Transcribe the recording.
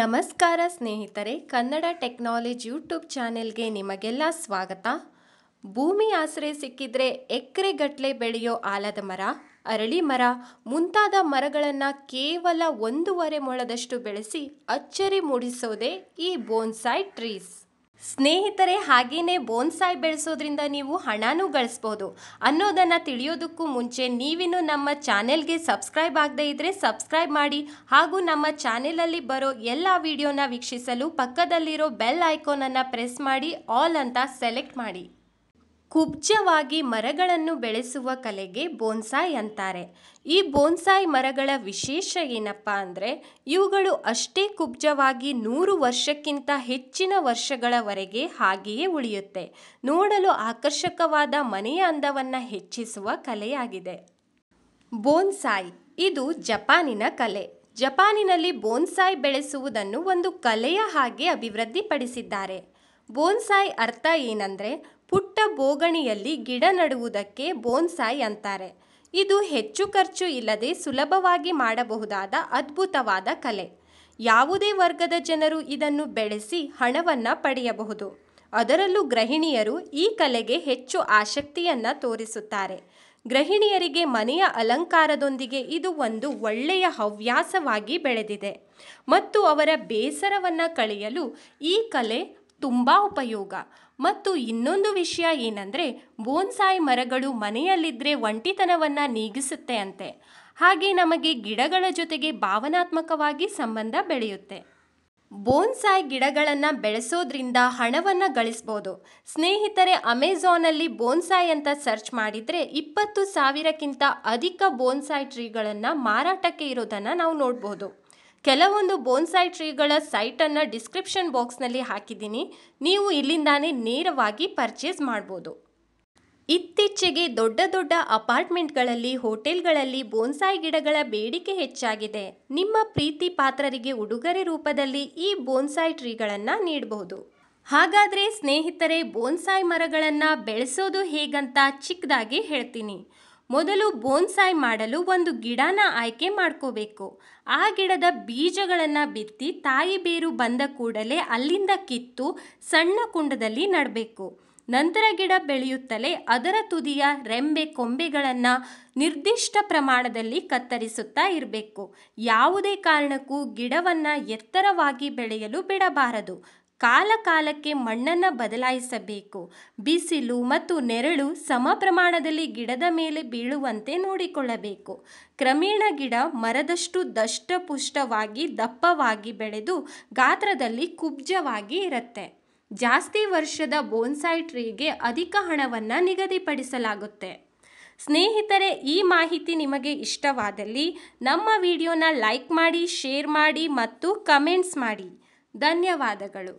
ನಮಸ್ಕಾರ ಸ್ನೇಹಿತರೆ Kannada technology YouTube ಚಾನೆಲ್ಗೆ ನಿಮಗೆಲ್ಲ ಸ್ವಾಗತ ಭೂಮಿ ಆಸರೆ ಸಿಕ್ಕಿದ್ರೆ ಎಕರೆಗಟ್ಟಲೆ ಬೆಳೆಯೋ ಆಲದ ಮರ ಅರಳಿ ಮರ ಮುಂತಾದ ಮರಗಳನ್ನು ಕೇವಲ ಒಂದೂವರೆ ಮೊಳದಷ್ಟು ಬೆಳೆಸಿ ಅಚ್ಚರಿ ಮೂಡಿಸೋದೇ ಈ ಬೋನ್ಸೈ ಟ್ರೀಸ್ ಸ್ನೇಹಿತರೆ ಹಾಗೇನೆ ಬೋನ್ಸಾಯ್ ಬೆಳೆಸೋದ್ರಿಂದ ನೀವು ಹಣನೂ ಗಳಿಸ್ಬೋದು ಅನ್ನೋದನ್ನು ತಿಳಿಯೋದಕ್ಕೂ ಮುಂಚೆ ನೀವಿನ್ನು ನಮ್ಮ ಚಾನೆಲ್ಗೆ ಸಬ್ಸ್ಕ್ರೈಬ್ ಆಗದೇ ಇದ್ದರೆ ಸಬ್ಸ್ಕ್ರೈಬ್ ಮಾಡಿ ಹಾಗೂ ನಮ್ಮ ಚಾನೆಲಲ್ಲಿ ಬರೋ ಎಲ್ಲ ವಿಡಿಯೋನ ವೀಕ್ಷಿಸಲು ಪಕ್ಕದಲ್ಲಿರೋ ಬೆಲ್ ಐಕಾನನ್ನು ಪ್ರೆಸ್ ಮಾಡಿ ಆಲ್ ಅಂತ ಸೆಲೆಕ್ಟ್ ಮಾಡಿ ಕುಬ್ಜವಾಗಿ ಮರಗಳನ್ನು ಬೆಳೆಸುವ ಕಲೆಗೆ ಬೋನ್ಸಾಯ್ ಅಂತಾರೆ ಈ ಬೋನ್ಸಾಯ್ ಮರಗಳ ವಿಶೇಷ ಏನಪ್ಪ ಅಂದರೆ ಇವುಗಳು ಅಷ್ಟೇ ಕುಬ್ಜವಾಗಿ ನೂರು ವರ್ಷಕ್ಕಿಂತ ಹೆಚ್ಚಿನ ವರ್ಷಗಳವರೆಗೆ ಹಾಗೆಯೇ ಉಳಿಯುತ್ತೆ ನೋಡಲು ಆಕರ್ಷಕವಾದ ಮನೆಯ ಅಂದವನ್ನು ಹೆಚ್ಚಿಸುವ ಕಲೆಯಾಗಿದೆ ಬೋನ್ಸಾಯ್ ಇದು ಜಪಾನಿನ ಕಲೆ ಜಪಾನಿನಲ್ಲಿ ಬೋನ್ಸಾಯ್ ಬೆಳೆಸುವುದನ್ನು ಒಂದು ಕಲೆಯ ಹಾಗೆ ಅಭಿವೃದ್ಧಿಪಡಿಸಿದ್ದಾರೆ ಬೋನ್ಸಾಯ್ ಅರ್ಥ ಏನಂದ್ರೆ ಪುಟ್ಟ ಬೋಗಣಿಯಲ್ಲಿ ಗಿಡ ನೆಡುವುದಕ್ಕೆ ಬೋನ್ಸಾಯ್ ಅಂತಾರೆ ಇದು ಹೆಚ್ಚು ಖರ್ಚು ಇಲ್ಲದೆ ಸುಲಭವಾಗಿ ಮಾಡಬಹುದಾದ ಅದ್ಭುತವಾದ ಕಲೆ ಯಾವುದೇ ವರ್ಗದ ಜನರು ಇದನ್ನು ಬೆಳೆಸಿ ಹಣವನ್ನು ಪಡೆಯಬಹುದು ಅದರಲ್ಲೂ ಗೃಹಿಣಿಯರು ಈ ಕಲೆಗೆ ಹೆಚ್ಚು ಆಸಕ್ತಿಯನ್ನು ತೋರಿಸುತ್ತಾರೆ ಗೃಹಿಣಿಯರಿಗೆ ಮನೆಯ ಅಲಂಕಾರದೊಂದಿಗೆ ಇದು ಒಂದು ಒಳ್ಳೆಯ ಹವ್ಯಾಸವಾಗಿ ಬೆಳೆದಿದೆ ಮತ್ತು ಅವರ ಬೇಸರವನ್ನು ಕಳೆಯಲು ಈ ಕಲೆ ತುಂಬ ಉಪಯೋಗ ಮತ್ತು ಇನ್ನೊಂದು ವಿಷಯ ಏನಂದರೆ ಬೋನ್ಸಾಯಿ ಮರಗಳು ಮನೆಯಲ್ಲಿದ್ದರೆ ಒಂಟಿತನವನ್ನು ನೀಗಿಸುತ್ತೆ ಅಂತೆ ಹಾಗೆ ನಮಗೆ ಗಿಡಗಳ ಜೊತೆಗೆ ಭಾವನಾತ್ಮಕವಾಗಿ ಸಂಬಂಧ ಬೆಳೆಯುತ್ತೆ ಬೋನ್ಸಾಯ್ ಗಿಡಗಳನ್ನು ಬೆಳೆಸೋದ್ರಿಂದ ಹಣವನ್ನು ಗಳಿಸ್ಬೋದು ಸ್ನೇಹಿತರೆ ಅಮೆಝಾನಲ್ಲಿ ಬೋನ್ಸಾಯ್ ಅಂತ ಸರ್ಚ್ ಮಾಡಿದರೆ ಇಪ್ಪತ್ತು ಸಾವಿರಕ್ಕಿಂತ ಅಧಿಕ ಬೋನ್ಸಾಯ್ ಟ್ರೀಗಳನ್ನು ಮಾರಾಟಕ್ಕೆ ಇರೋದನ್ನು ನಾವು ನೋಡ್ಬೋದು ಕೆಲವೊಂದು ಬೋನ್ಸೈ ಟ್ರೀಗಳ ಸೈಟನ್ನು ಡಿಸ್ಕ್ರಿಪ್ಷನ್ ಬಾಕ್ಸ್ನಲ್ಲಿ ಹಾಕಿದ್ದೀನಿ ನೀವು ಇಲ್ಲಿಂದಾನೇ ನೇರವಾಗಿ ಪರ್ಚೇಸ್ ಮಾಡ್ಬೋದು ಇತ್ತೀಚೆಗೆ ದೊಡ್ಡ ದೊಡ್ಡ ಅಪಾರ್ಟ್ಮೆಂಟ್ಗಳಲ್ಲಿ ಹೋಟೆಲ್ಗಳಲ್ಲಿ ಬೋನ್ಸಾಯಿ ಗಿಡಗಳ ಬೇಡಿಕೆ ಹೆಚ್ಚಾಗಿದೆ ನಿಮ್ಮ ಪ್ರೀತಿ ಪಾತ್ರರಿಗೆ ಉಡುಗೊರೆ ರೂಪದಲ್ಲಿ ಈ ಬೋನ್ಸಾಯಿ ಟ್ರೀಗಳನ್ನು ನೀಡಬಹುದು ಹಾಗಾದರೆ ಸ್ನೇಹಿತರೆ ಬೋನ್ಸಾಯಿ ಮರಗಳನ್ನು ಬೆಳೆಸೋದು ಹೇಗಂತ ಚಿಕ್ಕದಾಗಿ ಹೇಳ್ತೀನಿ ಮೊದಲು ಬೋನ್ಸಾಯ್ ಮಾಡಲು ಒಂದು ಗಿಡನ ಆಯ್ಕೆ ಮಾಡ್ಕೋಬೇಕು ಆ ಗಿಡದ ಬೀಜಗಳನ್ನು ಬಿತ್ತಿ ತಾಯಿ ಬೇರು ಬಂದ ಕೂಡಲೇ ಅಲ್ಲಿಂದ ಕಿತ್ತು ಸಣ್ಣ ಕುಂಡದಲ್ಲಿ ನಡಬೇಕು ನಂತರ ಗಿಡ ಬೆಳೆಯುತ್ತಲೇ ಅದರ ತುದಿಯ ರೆಂಬೆ ಕೊಂಬೆಗಳನ್ನು ನಿರ್ದಿಷ್ಟ ಪ್ರಮಾಣದಲ್ಲಿ ಕತ್ತರಿಸುತ್ತಾ ಇರಬೇಕು ಯಾವುದೇ ಕಾರಣಕ್ಕೂ ಗಿಡವನ್ನು ಎತ್ತರವಾಗಿ ಬೆಳೆಯಲು ಬಿಡಬಾರದು ಕಾಲ ಕಾಲಕ್ಕೆ ಮಣ್ಣನ್ನು ಬದಲಾಯಿಸಬೇಕು ಬಿಸಿಲು ಮತ್ತು ನೆರಳು ಸಮ ಪ್ರಮಾಣದಲ್ಲಿ ಗಿಡದ ಮೇಲೆ ಬೀಳುವಂತೆ ನೋಡಿಕೊಳ್ಳಬೇಕು ಕ್ರಮೇಣ ಗಿಡ ಮರದಷ್ಟು ದಷ್ಟಪುಷ್ಟವಾಗಿ ದಪ್ಪವಾಗಿ ಬೆಳೆದು ಗಾತ್ರದಲ್ಲಿ ಕುಬ್ಜವಾಗಿ ಇರುತ್ತೆ ಜಾಸ್ತಿ ವರ್ಷದ ಬೋನ್ಸಾಯ್ ಟ್ರೀಗೆ ಅಧಿಕ ಹಣವನ್ನು ನಿಗದಿಪಡಿಸಲಾಗುತ್ತೆ ಸ್ನೇಹಿತರೆ ಈ ಮಾಹಿತಿ ನಿಮಗೆ ಇಷ್ಟವಾದಲ್ಲಿ ನಮ್ಮ ವಿಡಿಯೋನ ಲೈಕ್ ಮಾಡಿ ಶೇರ್ ಮಾಡಿ ಮತ್ತು ಕಮೆಂಟ್ಸ್ ಮಾಡಿ ಧನ್ಯವಾದಗಳು